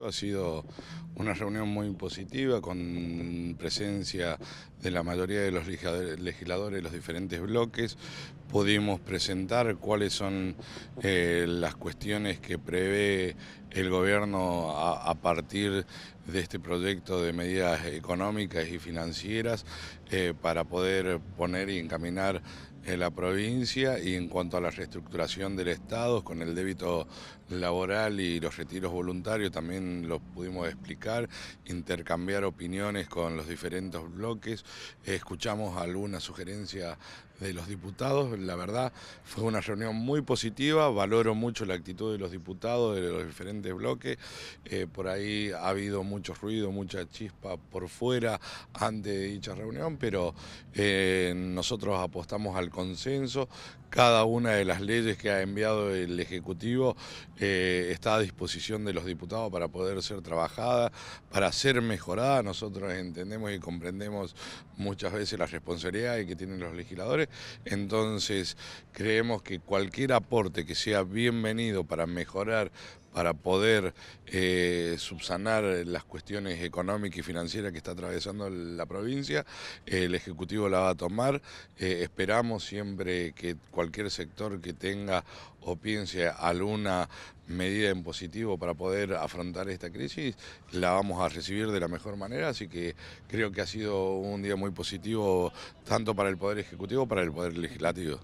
Ha sido una reunión muy positiva con presencia de la mayoría de los legisladores de los diferentes bloques. Pudimos presentar cuáles son eh, las cuestiones que prevé el gobierno a, partir de este proyecto de medidas económicas y financieras eh, para poder poner y encaminar en la provincia y en cuanto a la reestructuración del Estado con el débito laboral y los retiros voluntarios también lo pudimos explicar, intercambiar opiniones con los diferentes bloques, escuchamos alguna sugerencia de los diputados. La verdad, fue una reunión muy positiva, valoro mucho la actitud de los diputados de los diferentes bloques. Eh, por ahí ha habido mucho ruido, mucha chispa por fuera antes de dicha reunión, pero eh, nosotros apostamos al consenso. Cada una de las leyes que ha enviado el Ejecutivo eh, está a disposición de los diputados para poder ser trabajada, para ser mejorada. Nosotros entendemos y comprendemos muchas veces la responsabilidad que tienen los legisladores entonces, creemos que cualquier aporte que sea bienvenido para mejorar, para poder eh, subsanar las cuestiones económicas y financieras que está atravesando la provincia. Eh, el Ejecutivo la va a tomar. Eh, esperamos siempre que cualquier sector que tenga o piense alguna medida en positivo para poder afrontar esta crisis, la vamos a recibir de la mejor manera. Así que creo que ha sido un día muy positivo tanto para el Poder Ejecutivo, el Poder Legislativo.